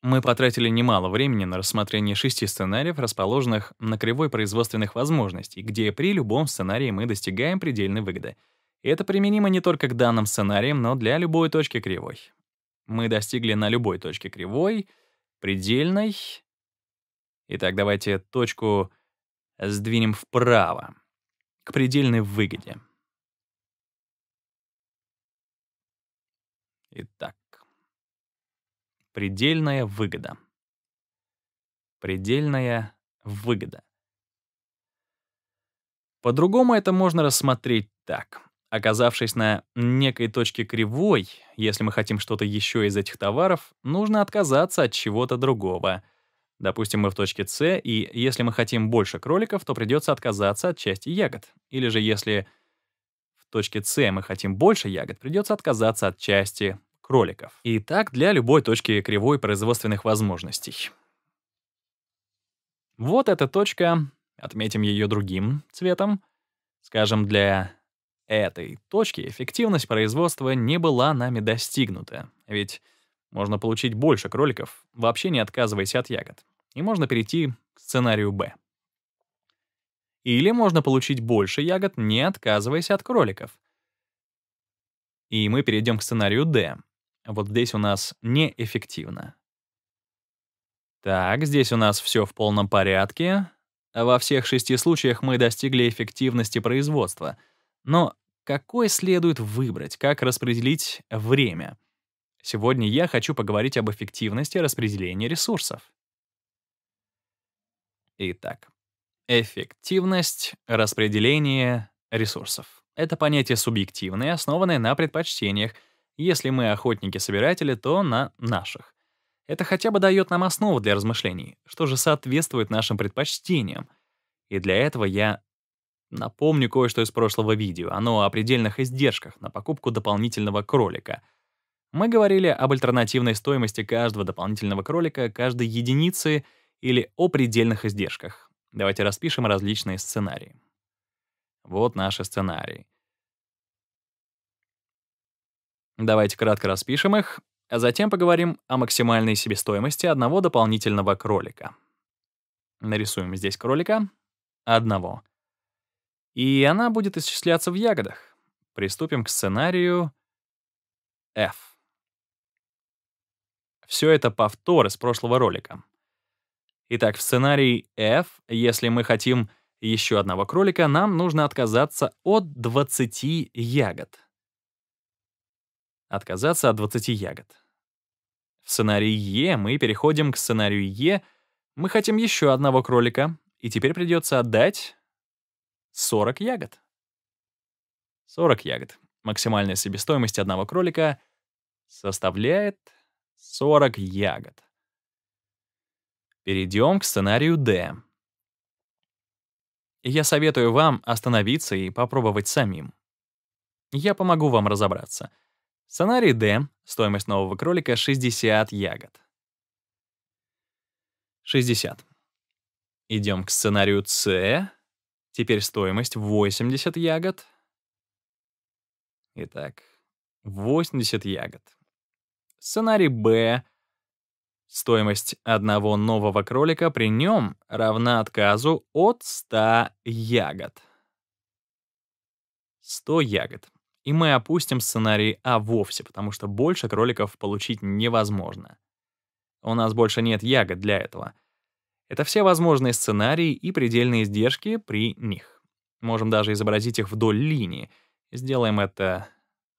Мы потратили немало времени на рассмотрение шести сценариев, расположенных на кривой производственных возможностей, где при любом сценарии мы достигаем предельной выгоды. это применимо не только к данным сценариям, но для любой точки кривой. Мы достигли на любой точке кривой, предельной. Итак, давайте точку сдвинем вправо, к предельной выгоде. Итак. Предельная выгода. Предельная выгода. По-другому это можно рассмотреть так. Оказавшись на некой точке кривой, если мы хотим что-то еще из этих товаров, нужно отказаться от чего-то другого. Допустим, мы в точке С, и если мы хотим больше кроликов, то придется отказаться от части ягод. Или же если в точке С мы хотим больше ягод, придется отказаться от части кроликов. И так для любой точки кривой производственных возможностей. Вот эта точка, отметим ее другим цветом. Скажем, для этой точки эффективность производства не была нами достигнута, ведь можно получить больше кроликов, вообще не отказываясь от ягод. И можно перейти к сценарию «Б». Или можно получить больше ягод, не отказываясь от кроликов. И мы перейдем к сценарию «Д», вот здесь у нас неэффективно. Так, здесь у нас все в полном порядке. Во всех шести случаях мы достигли эффективности производства. Но какой следует выбрать, как распределить время? Сегодня я хочу поговорить об эффективности распределения ресурсов. Итак, эффективность распределения ресурсов. Это понятие субъективное, основанное на предпочтениях — если мы охотники-собиратели, то на наших. Это хотя бы дает нам основу для размышлений, что же соответствует нашим предпочтениям. И для этого я напомню кое-что из прошлого видео. Оно о предельных издержках на покупку дополнительного кролика. Мы говорили об альтернативной стоимости каждого дополнительного кролика, каждой единицы или о предельных издержках. Давайте распишем различные сценарии. Вот наши сценарии. Давайте кратко распишем их, а затем поговорим о максимальной себестоимости одного дополнительного кролика. Нарисуем здесь кролика. Одного. И она будет исчисляться в ягодах. Приступим к сценарию F. Все это повтор из прошлого ролика. Итак, в сценарии F, если мы хотим еще одного кролика, нам нужно отказаться от 20 ягод. Отказаться от 20 ягод. В сценарии Е мы переходим к сценарию Е. Мы хотим еще одного кролика, и теперь придется отдать 40 ягод. 40 ягод. Максимальная себестоимость одного кролика составляет 40 ягод. Перейдем к сценарию Д. Я советую вам остановиться и попробовать самим. Я помогу вам разобраться — Сценарий D. Стоимость нового кролика — 60 ягод. 60. Идем к сценарию С. Теперь стоимость 80 ягод. Итак, 80 ягод. Сценарий Б. Стоимость одного нового кролика при нем равна отказу от 100 ягод. 100 ягод и мы опустим сценарий А вовсе, потому что больше кроликов получить невозможно. У нас больше нет ягод для этого. Это все возможные сценарии и предельные издержки при них. Можем даже изобразить их вдоль линии. Сделаем это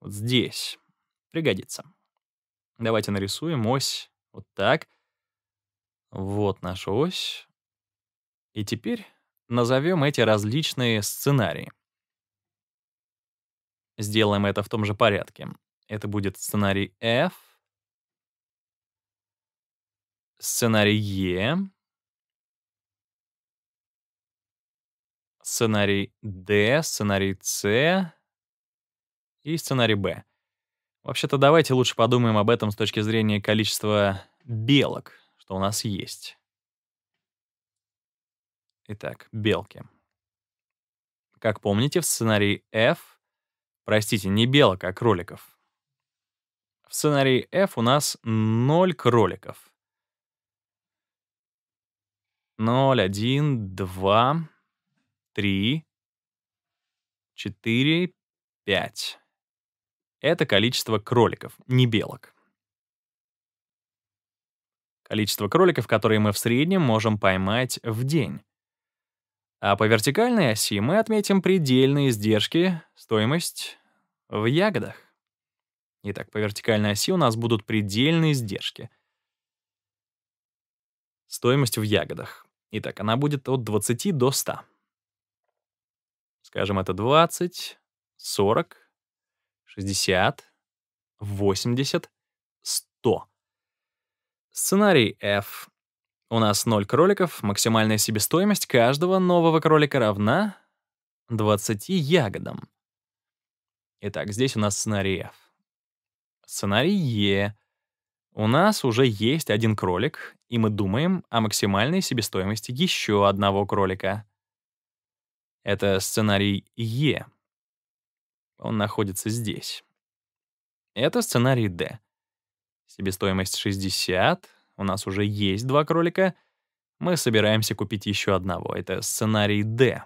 вот здесь. Пригодится. Давайте нарисуем ось вот так. Вот наша ось. И теперь назовем эти различные сценарии. Сделаем это в том же порядке. Это будет сценарий F, сценарий E, сценарий D, сценарий C и сценарий B. Вообще-то давайте лучше подумаем об этом с точки зрения количества белок, что у нас есть. Итак, белки. Как помните, в сценарии F Простите, не белок, а кроликов. В сценарии F у нас 0 кроликов. 0, 1, 2, 3, 4, 5. Это количество кроликов, не белок. Количество кроликов, которые мы в среднем можем поймать в день. А по вертикальной оси мы отметим предельные издержки, стоимость в ягодах. Итак, по вертикальной оси у нас будут предельные издержки. Стоимость в ягодах. Итак, она будет от 20 до 100. Скажем, это 20, 40, 60, 80, 100. Сценарий F у нас 0 кроликов, максимальная себестоимость каждого нового кролика равна 20 ягодам. Итак, здесь у нас сценарий F. Сценарий Е. E. У нас уже есть один кролик, и мы думаем о максимальной себестоимости еще одного кролика. Это сценарий Е. E. Он находится здесь. Это сценарий Д. Себестоимость 60, у нас уже есть два кролика, мы собираемся купить еще одного. Это сценарий D.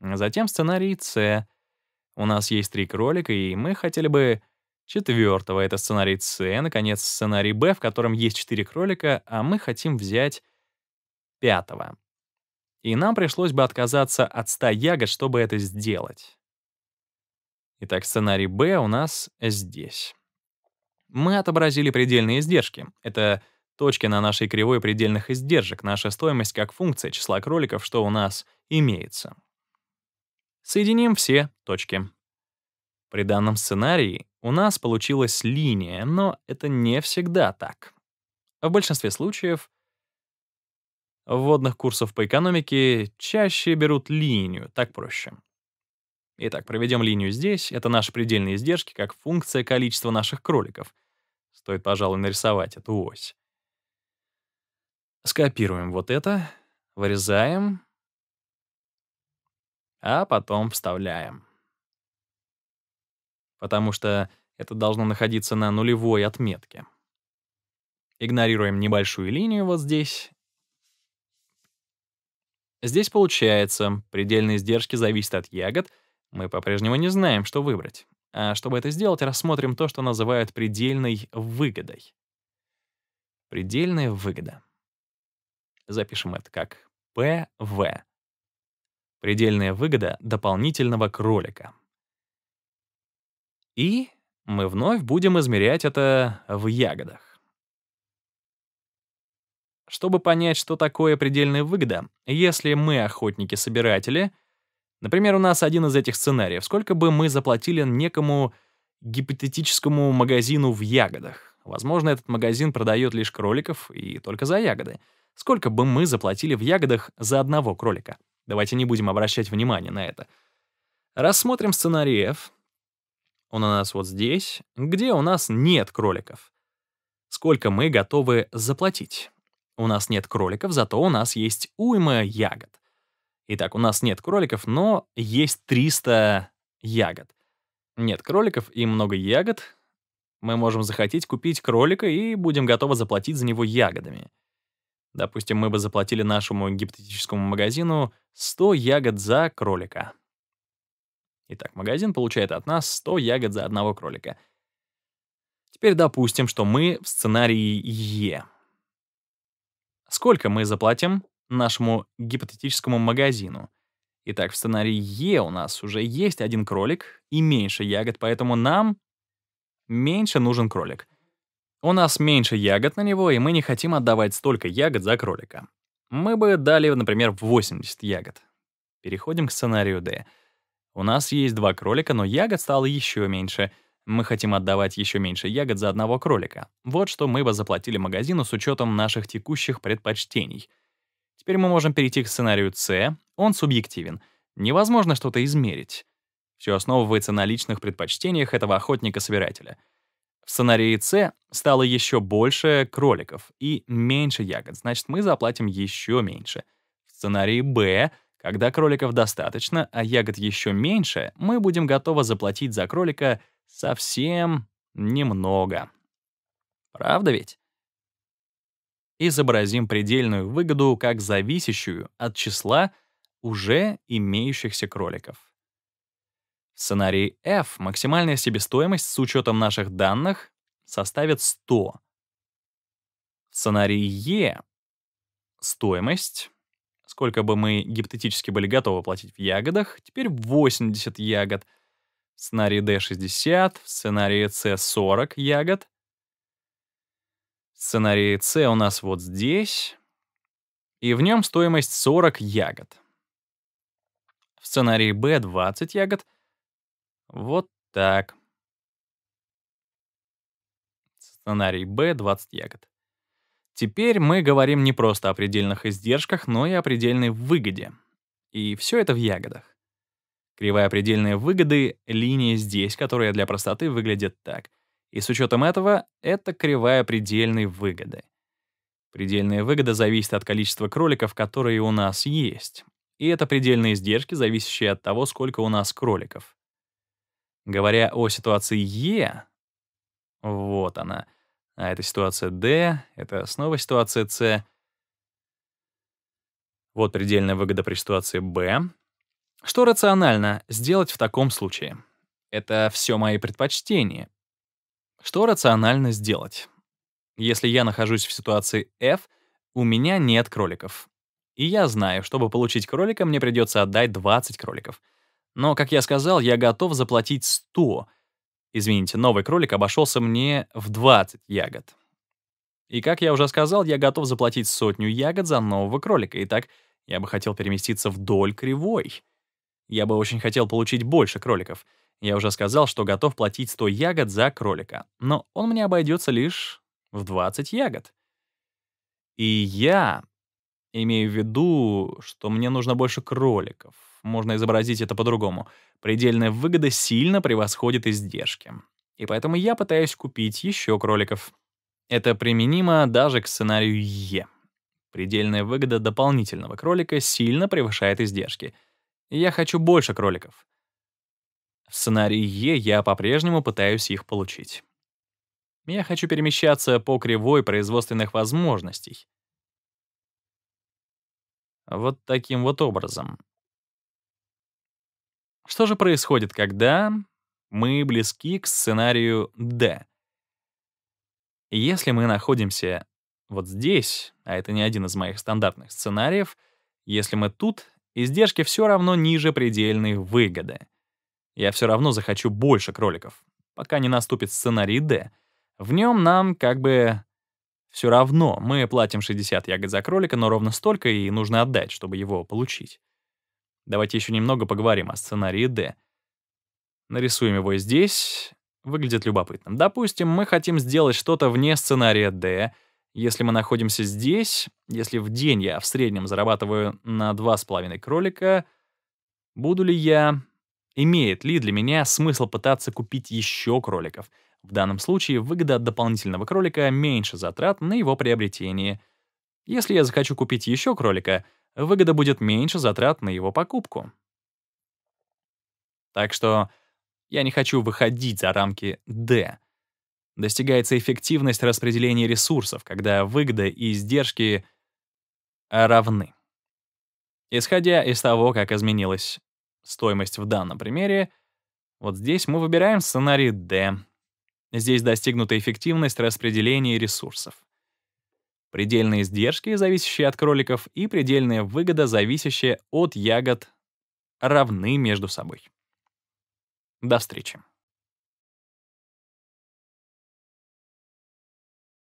Затем сценарий С. У нас есть три кролика, и мы хотели бы четвертого. Это сценарий С. Наконец, сценарий Б, в котором есть четыре кролика, а мы хотим взять пятого. И нам пришлось бы отказаться от 100 ягод, чтобы это сделать. Итак, сценарий Б у нас здесь. Мы отобразили предельные издержки. Это точки на нашей кривой предельных издержек, наша стоимость как функция числа кроликов, что у нас имеется. Соединим все точки. При данном сценарии у нас получилась линия, но это не всегда так. В большинстве случаев вводных курсов по экономике чаще берут линию, так проще. Итак, проведем линию здесь. Это наши предельные издержки как функция количества наших кроликов. Стоит, пожалуй, нарисовать эту ось. Скопируем вот это, вырезаем, а потом вставляем. Потому что это должно находиться на нулевой отметке. Игнорируем небольшую линию вот здесь. Здесь получается, предельные издержки зависят от ягод. Мы по-прежнему не знаем, что выбрать. А чтобы это сделать, рассмотрим то, что называют предельной выгодой. Предельная выгода — запишем это как ПВ. Предельная выгода дополнительного кролика. И мы вновь будем измерять это в ягодах. Чтобы понять, что такое предельная выгода, если мы охотники-собиратели, например, у нас один из этих сценариев, сколько бы мы заплатили некому гипотетическому магазину в ягодах. Возможно, этот магазин продает лишь кроликов и только за ягоды — Сколько бы мы заплатили в ягодах за одного кролика? Давайте не будем обращать внимание на это. Рассмотрим сценарий F. Он у нас вот здесь, где у нас нет кроликов. Сколько мы готовы заплатить? У нас нет кроликов, зато у нас есть уйма ягод. Итак, у нас нет кроликов, но есть 300 ягод. Нет кроликов и много ягод. Мы можем захотеть купить кролика и будем готовы заплатить за него ягодами. Допустим, мы бы заплатили нашему гипотетическому магазину 100 ягод за кролика. Итак, магазин получает от нас 100 ягод за одного кролика. Теперь допустим, что мы в сценарии Е. Сколько мы заплатим нашему гипотетическому магазину? Итак, в сценарии Е у нас уже есть один кролик и меньше ягод, поэтому нам меньше нужен кролик — у нас меньше ягод на него, и мы не хотим отдавать столько ягод за кролика. Мы бы дали, например, 80 ягод. Переходим к сценарию D. У нас есть два кролика, но ягод стало еще меньше. Мы хотим отдавать еще меньше ягод за одного кролика. Вот что мы бы заплатили магазину с учетом наших текущих предпочтений. Теперь мы можем перейти к сценарию C. Он субъективен. Невозможно что-то измерить. Все основывается на личных предпочтениях этого охотника-собирателя — в сценарии С стало еще больше кроликов и меньше ягод, значит, мы заплатим еще меньше. В сценарии Б, когда кроликов достаточно, а ягод еще меньше, мы будем готовы заплатить за кролика совсем немного. Правда ведь? Изобразим предельную выгоду как зависящую от числа уже имеющихся кроликов. Сценарий F максимальная себестоимость с учетом наших данных составит 100. Сценарий Е e. стоимость, сколько бы мы гипотетически были готовы платить в ягодах, теперь 80 ягод. Сценарий D 60, в сценарии С 40 ягод. Сценарий C у нас вот здесь, и в нем стоимость 40 ягод. В сценарии B 20 ягод — вот так. Сценарий Б 20 ягод. Теперь мы говорим не просто о предельных издержках, но и о предельной выгоде. И все это в ягодах. Кривая предельной выгоды — линия здесь, которая для простоты выглядит так. И с учетом этого, это кривая предельной выгоды. Предельная выгода зависит от количества кроликов, которые у нас есть. И это предельные издержки, зависящие от того, сколько у нас кроликов. Говоря о ситуации Е, вот она, а это ситуация D, это снова ситуация С. Вот предельная выгода при ситуации Б. Что рационально сделать в таком случае? Это все мои предпочтения. Что рационально сделать? Если я нахожусь в ситуации F, у меня нет кроликов. И я знаю, чтобы получить кролика, мне придется отдать 20 кроликов — но, как я сказал, я готов заплатить 100. Извините, новый кролик обошелся мне в 20 ягод. И, как я уже сказал, я готов заплатить сотню ягод за нового кролика. Итак, я бы хотел переместиться вдоль кривой. Я бы очень хотел получить больше кроликов. Я уже сказал, что готов платить 100 ягод за кролика. Но он мне обойдется лишь в 20 ягод. И я имею в виду, что мне нужно больше кроликов можно изобразить это по-другому, предельная выгода сильно превосходит издержки. И поэтому я пытаюсь купить еще кроликов. Это применимо даже к сценарию Е. Предельная выгода дополнительного кролика сильно превышает издержки. Я хочу больше кроликов. В сценарии Е я по-прежнему пытаюсь их получить. Я хочу перемещаться по кривой производственных возможностей. Вот таким вот образом. Что же происходит, когда мы близки к сценарию D? Если мы находимся вот здесь, а это не один из моих стандартных сценариев, если мы тут, издержки все равно ниже предельной выгоды. Я все равно захочу больше кроликов, пока не наступит сценарий D. В нем нам как бы все равно мы платим 60 ягод за кролика, но ровно столько и нужно отдать, чтобы его получить. Давайте еще немного поговорим о сценарии D. Нарисуем его здесь. Выглядит любопытным. Допустим, мы хотим сделать что-то вне сценария D. Если мы находимся здесь, если в день я в среднем зарабатываю на 2,5 кролика, буду ли я... Имеет ли для меня смысл пытаться купить еще кроликов? В данном случае выгода от дополнительного кролика меньше затрат на его приобретение. Если я захочу купить еще кролика — выгода будет меньше затрат на его покупку. Так что я не хочу выходить за рамки D. Достигается эффективность распределения ресурсов, когда выгода и издержки э, равны. Исходя из того, как изменилась стоимость в данном примере, вот здесь мы выбираем сценарий D. Здесь достигнута эффективность распределения ресурсов предельные издержки, зависящие от кроликов, и предельная выгода, зависящая от ягод, равны между собой. До встречи.